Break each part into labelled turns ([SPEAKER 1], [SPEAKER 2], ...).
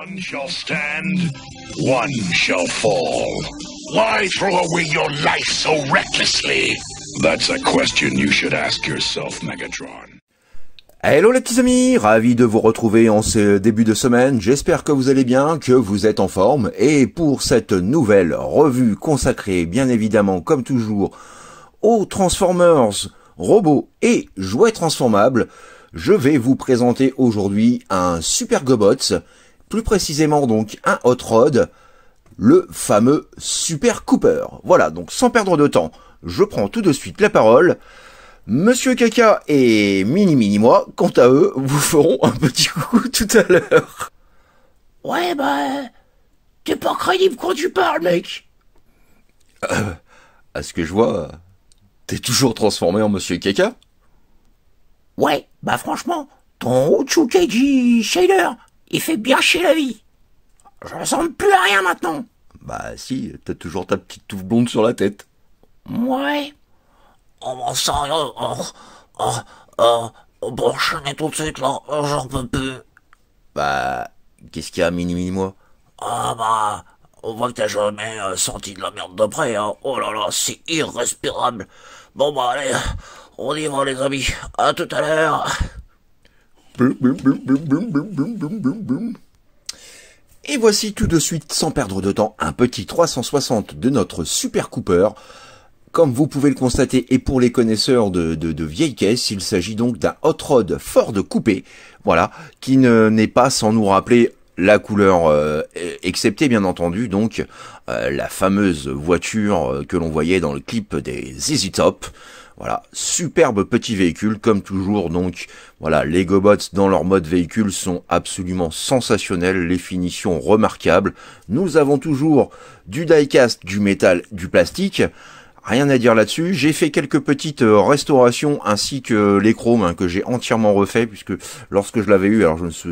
[SPEAKER 1] One shall stand, one shall fall. Why throw away your life so recklessly? That's a question you should ask yourself, Megatron. Hello les petits amis, ravi de vous retrouver en ce début de semaine, j'espère que vous allez bien, que vous êtes en forme, et pour cette nouvelle revue consacrée bien évidemment comme toujours aux Transformers, robots et jouets transformables, je vais vous présenter aujourd'hui un Super Gobots plus précisément donc un hot rod, le fameux Super Cooper. Voilà, donc sans perdre de temps, je prends tout de suite la parole. Monsieur Kaka et Mini Mini Moi, quant à eux, vous feront un petit coucou tout à l'heure. Ouais, bah, t'es pas crédible quand tu parles, mec. Euh, à ce que je vois, t'es toujours transformé en Monsieur Kaka Ouais, bah franchement, ton Utsukeji Shader, il fait bien chier la vie. Je ressemble plus à rien maintenant. Bah si, t'as toujours ta petite touffe blonde sur la tête. Ouais. On m'en sent oh, bon, je n'ai tout de suite là, oh, j'en peux plus. Bah, qu'est-ce qu'il y a, mini mini moi Ah bah, on voit que t'as jamais euh, senti de la merde de près, hein. Oh là là, c'est irrespirable. Bon bah allez, on y va les amis. À tout à l'heure. Et voici tout de suite, sans perdre de temps, un petit 360 de notre Super Cooper. Comme vous pouvez le constater, et pour les connaisseurs de, vieilles caisses, il s'agit donc d'un hot rod Ford coupé, voilà, qui ne n'est pas sans nous rappeler la couleur, euh, excepté bien entendu donc euh, la fameuse voiture euh, que l'on voyait dans le clip des Easy Top. Voilà, superbe petit véhicule, comme toujours. Donc, voilà, les GoBots dans leur mode véhicule sont absolument sensationnels, les finitions remarquables. Nous avons toujours du diecast, du métal, du plastique. Rien à dire là-dessus. J'ai fait quelques petites euh, restaurations ainsi que les chromes hein, que j'ai entièrement refait puisque lorsque je l'avais eu, alors je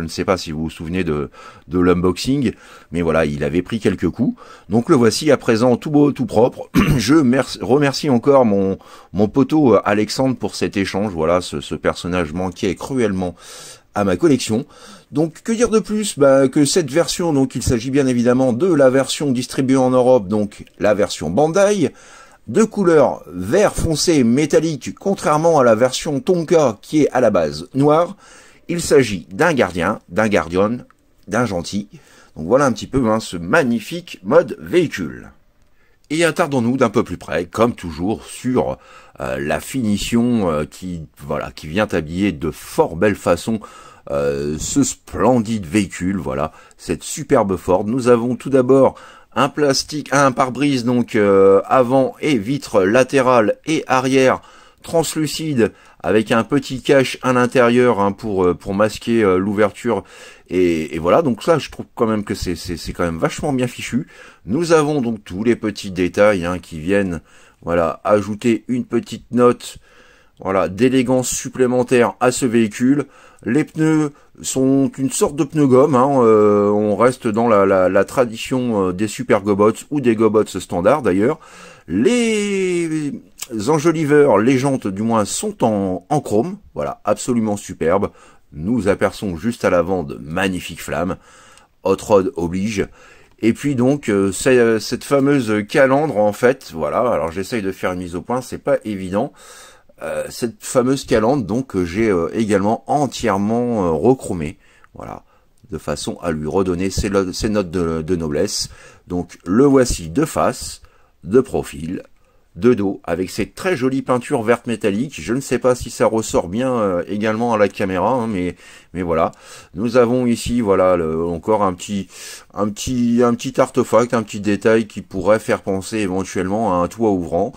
[SPEAKER 1] ne, sais pas si vous vous souvenez de, l'unboxing, mais voilà, il avait pris quelques coups. Donc le voici à présent tout beau, tout propre. je remercie encore mon, mon poteau euh, Alexandre pour cet échange. Voilà, ce, ce personnage manquait cruellement à ma collection. Donc que dire de plus bah, que cette version, donc il s'agit bien évidemment de la version distribuée en Europe, donc la version Bandai, de couleur vert foncé métallique, contrairement à la version Tonka qui est à la base noire. Il s'agit d'un gardien, d'un gardien, d'un gentil. Donc voilà un petit peu hein, ce magnifique mode véhicule. Et attardons-nous d'un peu plus près, comme toujours, sur euh, la finition euh, qui, voilà, qui vient habiller de fort belle façon euh, ce splendide véhicule, voilà, cette superbe Ford. Nous avons tout d'abord un plastique, un pare-brise donc avant et vitre latérale et arrière translucide avec un petit cache à l'intérieur hein, pour, euh, pour masquer euh, l'ouverture. Et, voilà, donc ça je trouve quand même que c'est quand même vachement bien fichu. Nous avons donc tous les petits détails hein, qui viennent voilà, ajouter une petite note voilà, d'élégance supplémentaire à ce véhicule. Les pneus sont une sorte de pneu gomme. Hein, euh, on reste dans la, la, tradition des super gobots ou des gobots standards d'ailleurs. Les les enjoliveurs, les jantes du moins, sont en, chrome. Voilà, absolument superbe. Nous aperçons juste à l'avant de magnifiques flammes. Hot Rod oblige. Et puis donc euh, euh, cette fameuse calandre en fait, voilà, alors j'essaye de faire une mise au point, c'est pas évident. Euh, cette fameuse calandre donc que j'ai également entièrement rechromée, voilà, de façon à lui redonner ses, notes de, de, noblesse. Donc le voici de face, de profil, de dos avec cette très jolie peinture verte métallique. Je ne sais pas si ça ressort bien euh, également à la caméra, hein, mais mais voilà. Nous avons ici voilà encore un petit un petit un petit artefact, un petit détail qui pourrait faire penser éventuellement à un toit ouvrant.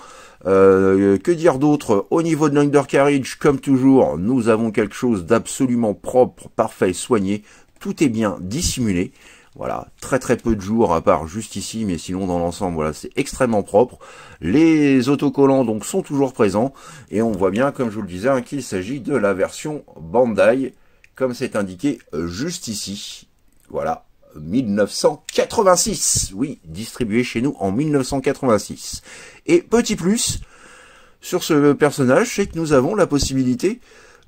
[SPEAKER 1] Euh, que dire d'autre Au niveau de l'undercarriage, comme toujours, nous avons quelque chose d'absolument propre, parfait, soigné. Tout est bien dissimulé. Voilà, très très peu de jours à part juste ici, mais sinon dans l'ensemble, voilà, c'est extrêmement propre. Les autocollants donc sont toujours présents et on voit bien, comme je vous le disais, hein, qu'il s'agit de la version Bandai, comme c'est indiqué euh, juste ici. Voilà, 1986. Oui, distribué chez nous en 1986. Et petit plus sur ce personnage, c'est que nous avons la possibilité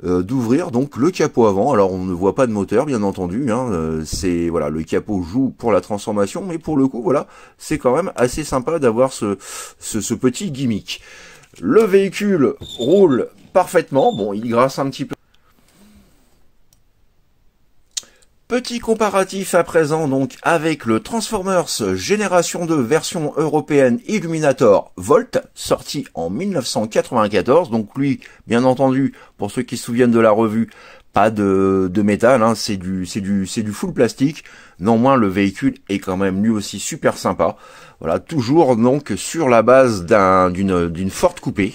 [SPEAKER 1] euh, d'ouvrir donc le capot avant. Alors on ne voit pas de moteur bien entendu, hein, euh, c'est voilà le capot joue pour la transformation, mais pour le coup voilà c'est quand même assez sympa d'avoir ce, ce, ce petit gimmick. Le véhicule roule parfaitement, bon il grasse un petit peu Petit comparatif à présent donc avec le Transformers Génération 2 version européenne Illuminator Volt, sorti en 1994. Donc lui, bien entendu, pour ceux qui se souviennent de la revue, pas de, métal, hein, c'est du c'est du c'est du full plastique. non moins le véhicule est quand même lui aussi super sympa. Voilà, toujours donc sur la base d'un d'une d'une forte coupée.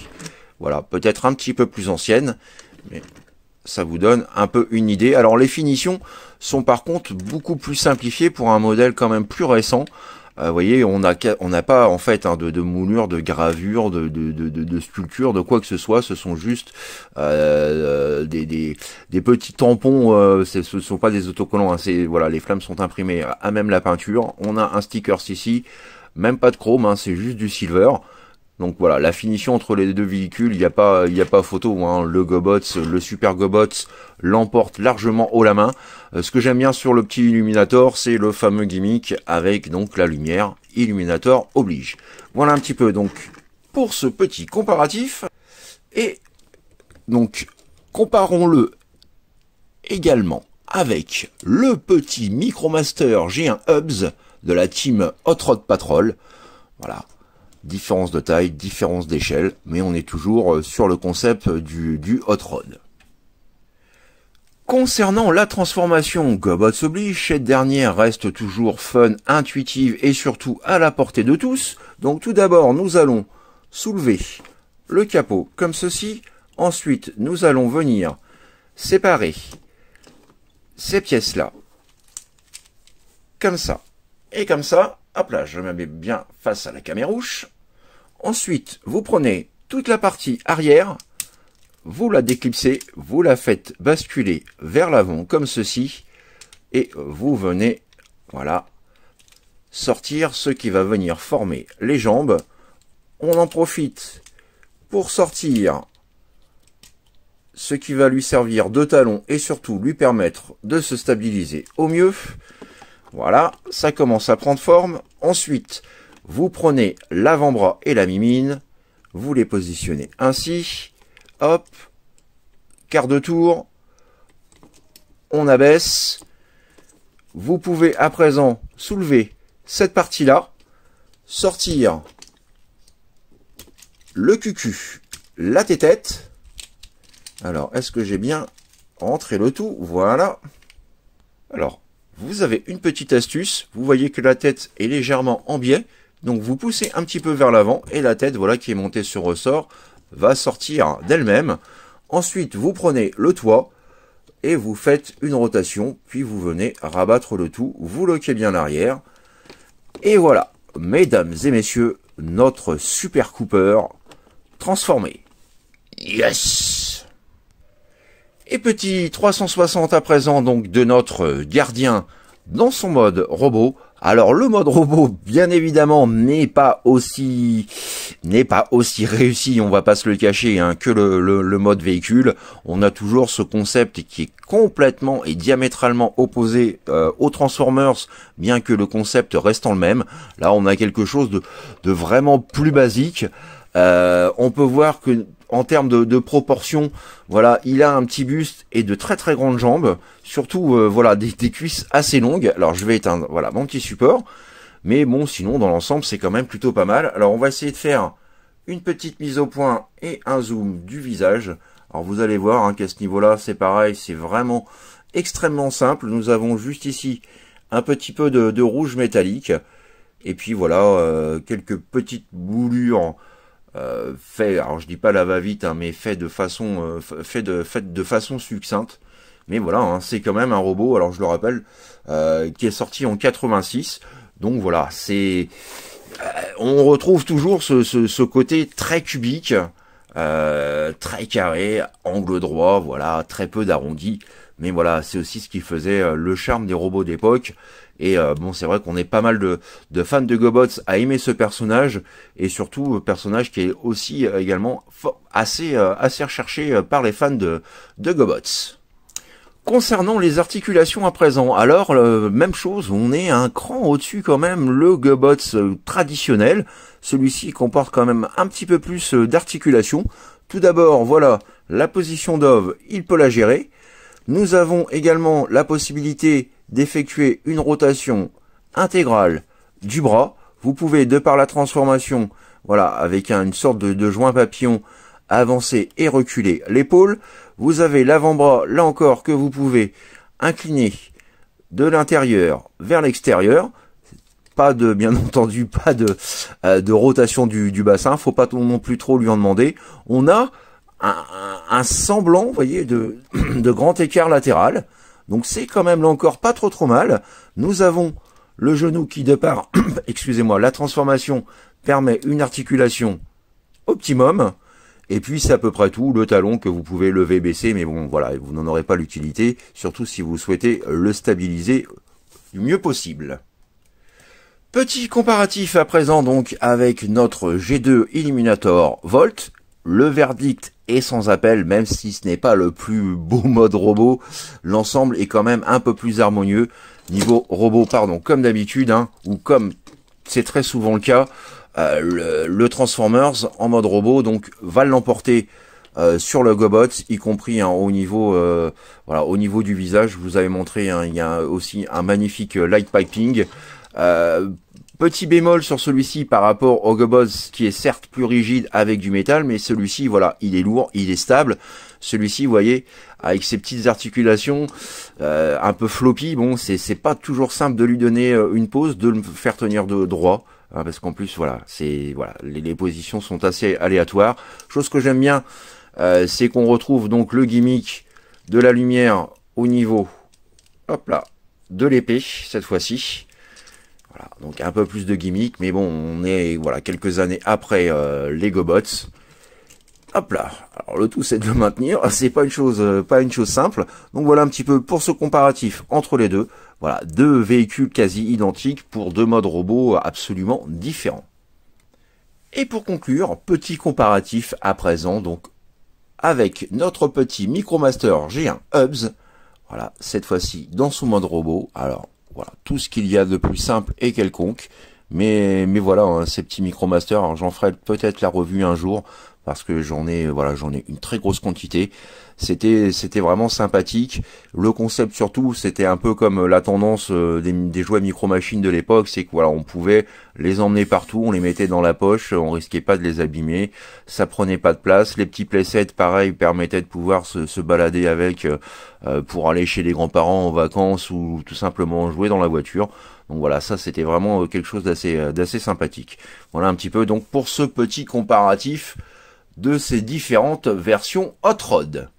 [SPEAKER 1] Voilà, peut-être un petit peu plus ancienne, mais ça vous donne un peu une idée. Alors les finitions sont par contre beaucoup plus simplifiées pour un modèle quand même plus récent. Euh, vous voyez, on n'a on pas en fait hein, de, de, moulure, de gravure, de, de, de, sculpture, de quoi que ce soit. Ce sont juste euh, euh, des, petits tampons. ce ne sont pas des autocollants. Hein. voilà, les flammes sont imprimées à même la peinture. On a un sticker ici, même pas de chrome, hein, c'est juste du silver. Donc voilà, la finition entre les deux véhicules, il n'y a pas, il a pas photo. Hein. Le Gobots, le Super Gobots l'emporte largement haut la main. Euh, ce que j'aime bien sur le petit Illuminator, c'est le fameux gimmick avec donc la lumière. Illuminator oblige. Voilà un petit peu donc pour ce petit comparatif. Et donc comparons-le également avec le petit Micromaster G1 Hubs de la team Hot Rod Patrol. Voilà, différence de taille, différence d'échelle, mais on est toujours euh, sur le concept euh, du, du hot rod. Concernant la transformation Gobots oblige, cette dernière reste toujours fun, intuitive et surtout à la portée de tous. Donc tout d'abord, nous allons soulever le capot comme ceci. Ensuite, nous allons venir séparer ces pièces-là, comme ça et comme ça. Hop là, je me mets bien face à la camérouche. Ensuite, vous prenez toute la partie arrière, vous la déclipsez, vous la faites basculer vers l'avant comme ceci, et vous venez, voilà, sortir ce qui va venir former les jambes. On en profite pour sortir ce qui va lui servir de talon et surtout lui permettre de se stabiliser au mieux. Voilà, ça commence à prendre forme. Ensuite, vous prenez l'avant-bras et la mimine, vous les positionnez ainsi, hop, quart de tour, on abaisse. Vous pouvez à présent soulever cette partie-là, sortir le cucu, la tête. Alors, est-ce que j'ai bien rentré le tout Voilà. Alors, vous avez une petite astuce, vous voyez que la tête est légèrement en biais, donc vous poussez un petit peu vers l'avant et la tête voilà qui est montée sur ressort va sortir d'elle-même. Ensuite, vous prenez le toit et vous faites une rotation, puis vous venez rabattre le tout, vous loquez bien l'arrière. Et voilà, mesdames et messieurs, notre super Cooper transformé. Yes et petit 360 à présent donc de notre gardien dans son mode robot. Alors le mode robot, bien évidemment, n'est pas aussi n'est pas aussi réussi, on va pas se le cacher, hein, que le, le, mode véhicule. On a toujours ce concept qui est complètement et diamétralement opposé euh, aux Transformers, bien que le concept restant le même. Là, on a quelque chose de, de vraiment plus basique. Euh, on peut voir que en termes de, proportion, voilà, il a un petit buste et de très très grandes jambes, surtout euh, voilà des, cuisses assez longues. Alors je vais éteindre voilà mon petit support, mais bon sinon dans l'ensemble c'est quand même plutôt pas mal. Alors on va essayer de faire une petite mise au point et un zoom du visage. Alors vous allez voir hein, qu'à ce niveau-là c'est pareil, c'est vraiment extrêmement simple. Nous avons juste ici un petit peu de, rouge métallique et puis voilà euh, quelques petites boulures euh, fait, alors je dis pas la va-vite, hein, mais fait de façon, euh, fait de, fait de façon succincte. Mais voilà, hein, c'est quand même un robot. Alors je le rappelle, euh, qui est sorti en 86. Donc voilà, c'est, on retrouve toujours ce, ce côté très cubique, très carré, angle droit, voilà, très peu d'arrondi. Mais voilà, c'est aussi ce qui faisait euh, le charme des robots d'époque. Et euh, bon, c'est vrai qu'on est pas mal de, fans de Gobots à aimer ce personnage et surtout euh, personnage qui est aussi également assez assez recherché par les fans de, de Gobots. Concernant les articulations à présent, alors même chose, on est un cran au-dessus quand même le Gobots traditionnel. Celui-ci comporte quand même un petit peu plus d'articulations. Tout d'abord, voilà, la position d'Ove, il peut la gérer. Nous avons également la possibilité d'effectuer une rotation intégrale du bras. Vous pouvez, de par la transformation, voilà, avec une sorte de, joint papillon, avancer et reculer l'épaule. Vous avez l'avant-bras, là encore, que vous pouvez incliner de l'intérieur vers l'extérieur. Pas de, bien entendu, pas euh, de, rotation du, du bassin. Faut pas non plus trop lui en demander. On a un, semblant, vous voyez, de, de grand écart latéral. Donc c'est quand même là encore pas trop trop mal. Nous avons le genou qui de par, excusez-moi, la transformation permet une articulation optimum. Et puis c'est à peu près tout, le talon que vous pouvez lever, baisser, mais bon voilà, vous n'en aurez pas l'utilité, surtout si vous souhaitez le stabiliser du mieux possible. Petit comparatif à présent donc avec notre G2 Illuminator Volt le verdict est sans appel, même si ce n'est pas le plus beau mode robot, l'ensemble est quand même un peu plus harmonieux. Niveau robot, pardon, comme d'habitude, hein, ou comme c'est très souvent le cas, euh, le, Transformers en mode robot donc va l'emporter euh, sur le Gobot, y compris hein, au niveau euh, voilà au niveau du visage. Je vous avais montré, hein, il y a aussi un magnifique light piping euh, petit bémol sur celui-ci par rapport au Goboz qui est certes plus rigide avec du métal, mais celui-ci, voilà, il est lourd, il est stable. Celui-ci, vous voyez, avec ses petites articulations euh, un peu floppy, bon, c'est pas toujours simple de lui donner euh, une pause, de le faire tenir de droit, hein, parce qu'en plus, voilà, c'est voilà, les, positions sont assez aléatoires. Chose que j'aime bien, c'est qu'on retrouve donc le gimmick de la lumière au niveau, hop là, de l'épée cette fois-ci voilà. Donc un peu plus de gimmick, mais bon, on est voilà quelques années après les euh, Lego Bots. Hop là. Alors le tout c'est de le maintenir, c'est pas une chose euh, pas une chose simple. Donc voilà un petit peu pour ce comparatif entre les deux. Voilà, deux véhicules quasi identiques pour deux modes robots absolument différents. Et pour conclure, petit comparatif à présent donc avec notre petit Micromaster G1 Hubs. Voilà, cette fois-ci dans son mode robot. Alors voilà, tout ce qu'il y a de plus simple et quelconque. Mais, mais voilà, hein, ces petits masters, j'en ferai peut-être la revue un jour, parce que j'en ai voilà j'en ai une très grosse quantité. C'était c'était vraiment sympathique. Le concept surtout c'était un peu comme la tendance euh, des, jouets micro machines de l'époque, c'est que voilà on pouvait les emmener partout, on les mettait dans la poche, on risquait pas de les abîmer, ça prenait pas de place. Les petits playsets pareil permettaient de pouvoir se, balader avec euh, euh, pour aller chez les grands-parents en vacances ou tout simplement jouer dans la voiture. Donc voilà, ça c'était vraiment quelque chose d'assez d'assez sympathique. Voilà un petit peu donc pour ce petit comparatif de ces différentes versions hot rod.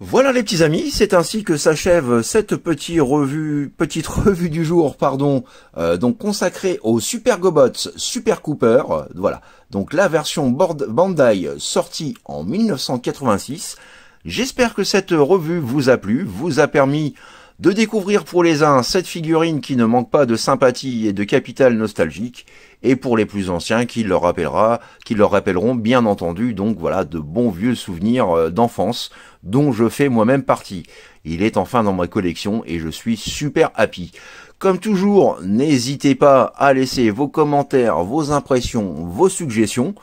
[SPEAKER 1] Voilà les petits amis, c'est ainsi que s'achève cette petite revue, petite revue du jour, pardon, euh, donc consacrée au Super Gobots Super Cooper, voilà. Donc la version Bandai sortie en 1986. J'espère que cette revue vous a plu, vous a permis de découvrir pour les uns cette figurine qui ne manque pas de sympathie et de capital nostalgique, et pour les plus anciens qui leur rappellera, qui leur rappelleront bien entendu donc voilà de bons vieux souvenirs euh, d'enfance dont je fais moi-même partie. Il est enfin dans ma collection et je suis super happy. Comme toujours, n'hésitez pas à laisser vos commentaires, vos impressions, vos suggestions.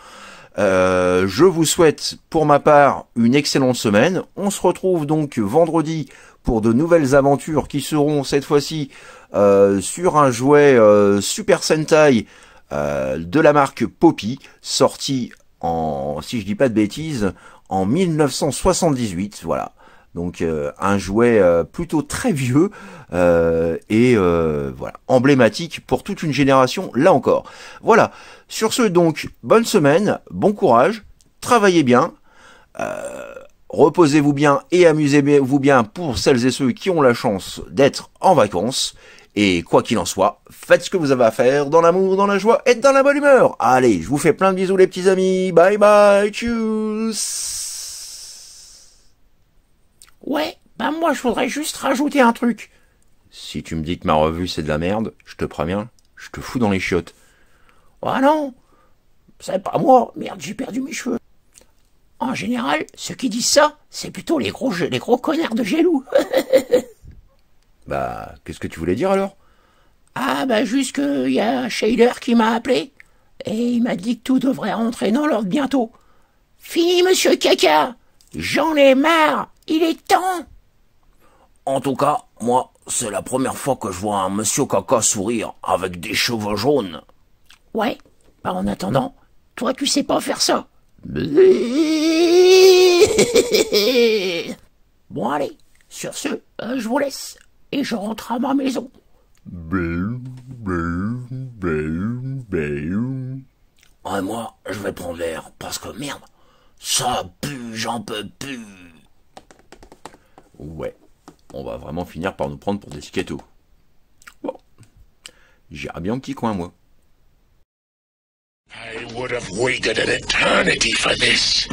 [SPEAKER 1] Euh, je vous souhaite pour ma part une excellente semaine. On se retrouve donc vendredi pour de nouvelles aventures qui seront cette fois-ci euh, sur un jouet euh, Super Sentai de la marque Poppy, sorti en, si je dis pas de bêtises, en 1978. Voilà. Donc euh, un jouet euh, plutôt très vieux euh, et voilà emblématique pour toute une génération là encore. Voilà. Sur ce donc bonne semaine, bon courage, travaillez bien, reposez-vous bien et amusez-vous bien pour celles et ceux qui ont la chance d'être en vacances. Et quoi qu'il en soit, faites ce que vous avez à faire dans l'amour, dans la joie et dans la bonne humeur. Allez, je vous fais plein de bisous les petits amis. Bye bye, tchuss Ouais, bah moi je voudrais juste rajouter un truc. Si tu me dis que ma revue c'est de la merde, je te promets, je te fous dans les chiottes. Ah non C'est pas moi, merde, j'ai perdu mes cheveux. En général, ceux qui disent ça, c'est plutôt les gros, les gros connards de jaloux. bah, qu'est-ce que tu voulais dire alors Ah bah juste qu'il y a Shader qui m'a appelé, et il m'a dit que tout devrait rentrer dans l'ordre bientôt. Fini, monsieur Caca J'en ai marre il est temps En tout cas, moi, c'est la première fois que je vois un monsieur caca sourire avec des cheveux jaunes. Ouais, bah, en attendant, toi tu sais pas faire ça. Bon allez, sur ce, euh, je vous laisse et je rentre à ma maison. Ah, moi, je vais prendre l'air parce que merde, ça pue, j'en peux plus. Ouais, on va vraiment finir par nous prendre pour des skatos. Bon, j'irai bien au petit coin, moi. I an eternity for this.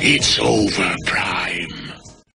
[SPEAKER 1] It's over,